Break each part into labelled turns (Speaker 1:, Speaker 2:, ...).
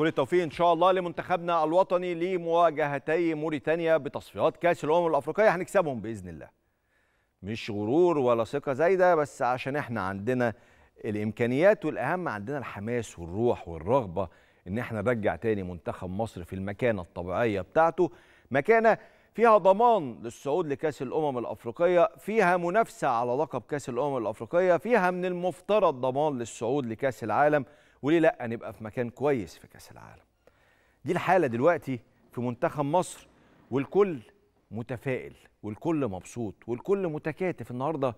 Speaker 1: كل التوفيق ان شاء الله لمنتخبنا الوطني لمواجهتي موريتانيا بتصفيات كاس الامم الافريقيه هنكسبهم باذن الله مش غرور ولا ثقه زايده بس عشان احنا عندنا الامكانيات والاهم عندنا الحماس والروح والرغبه ان احنا نرجع تاني منتخب مصر في المكانه الطبيعيه بتاعته مكانه فيها ضمان للصعود لكاس الامم الافريقيه فيها منافسه على لقب كاس الامم الافريقيه فيها من المفترض ضمان للصعود لكاس العالم وليه لا نبقى في مكان كويس في كاس العالم دي الحاله دلوقتي في منتخب مصر والكل متفائل والكل مبسوط والكل متكاتف النهارده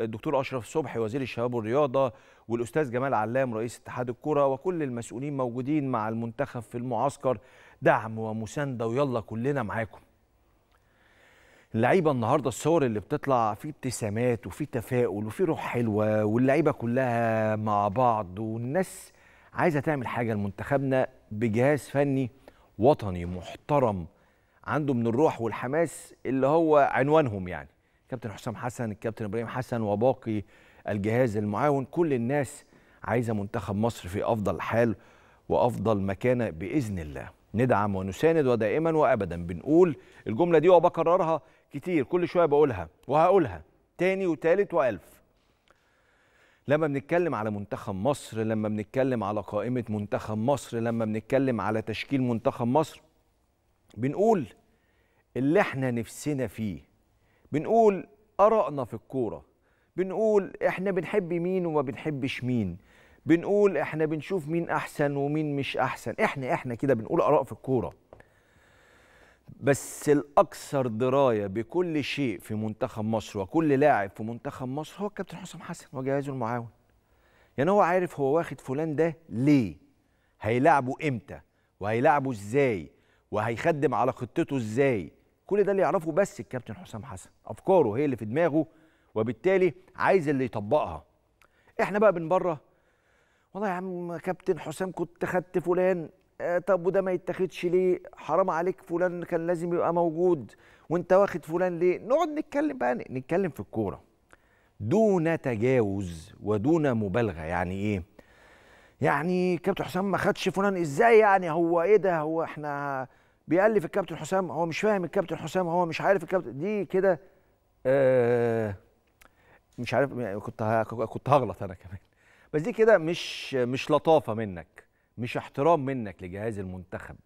Speaker 1: الدكتور اشرف صبحي وزير الشباب والرياضه والاستاذ جمال علام رئيس اتحاد الكره وكل المسؤولين موجودين مع المنتخب في المعسكر دعم ومسانده ويلا كلنا معاكم اللعيبه النهارده الصور اللي بتطلع في ابتسامات وفي تفاؤل وفي روح حلوه واللعيبه كلها مع بعض والناس عايزه تعمل حاجه لمنتخبنا بجهاز فني وطني محترم عنده من الروح والحماس اللي هو عنوانهم يعني كابتن حسام حسن الكابتن ابراهيم حسن وباقي الجهاز المعاون كل الناس عايزه منتخب مصر في افضل حال وافضل مكانه باذن الله ندعم ونساند ودائما وابدا بنقول الجمله دي وبكررها كتير كل شويه بقولها وهقولها تاني وتالت والف لما بنتكلم على منتخب مصر لما بنتكلم على قائمة منتخب مصر لما بنتكلم على تشكيل منتخب مصر بنقول اللي احنا نفسنا فيه بنقول أرأنا في الكورة بنقول احنا بنحب مين وما بنحبش مين بنقول احنا بنشوف مين احسن ومين مش احسن احنا احنا كده بنقول اراء في الكوره بس الاكثر درايه بكل شيء في منتخب مصر وكل لاعب في منتخب مصر هو الكابتن حسام حسن وجهازه المعاون يعني هو عارف هو واخد فلان ده ليه هيلاعبه امتى وهيلاعبه ازاي وهيخدم على خطته ازاي كل ده اللي يعرفه بس الكابتن حسام حسن افكاره هي اللي في دماغه وبالتالي عايز اللي يطبقها احنا بقى من بره والله يا عم كابتن حسام كنت خدت فلان آه، طب وده ما يتاخدش ليه حرام عليك فلان كان لازم يبقى موجود وانت واخد فلان ليه نقعد نتكلم بقى نتكلم في الكوره دون تجاوز ودون مبالغه يعني ايه يعني كابتن حسام ما خدش فلان ازاي يعني هو ايه ده هو احنا بيألف الكابتن حسام هو مش فاهم الكابتن حسام هو مش عارف الكابتن دي كده آه مش عارف يعني كنت كنت هغلط انا كمان بس دي كده مش مش لطافه منك مش احترام منك لجهاز المنتخب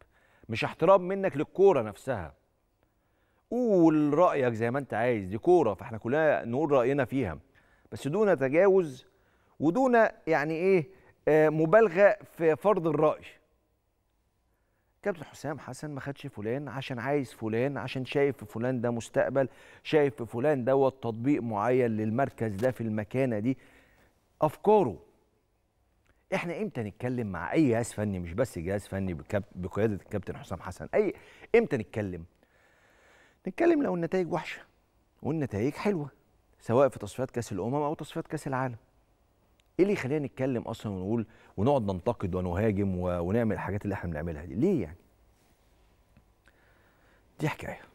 Speaker 1: مش احترام منك للكوره نفسها قول رايك زي ما انت عايز دي كوره فاحنا كلنا نقول راينا فيها بس دون تجاوز ودون يعني ايه آه، مبالغه في فرض الراي كابتن حسام حسن ما خدش فلان عشان عايز فلان عشان شايف في فلان ده مستقبل شايف في فلان دوت تطبيق معين للمركز ده في المكانه دي افكاره احنا امتى نتكلم مع اي جهاز فني مش بس جهاز فني بقياده الكابتن حسام حسن اي امتى نتكلم نتكلم لو النتائج وحشه والنتائج حلوه سواء في تصفيات كاس الامم او تصفيات كاس العالم ايه اللي يخلينا نتكلم اصلا ونقول ونقعد ننتقد ونهاجم ونعمل الحاجات اللي احنا بنعملها دي ليه يعني دي حكايه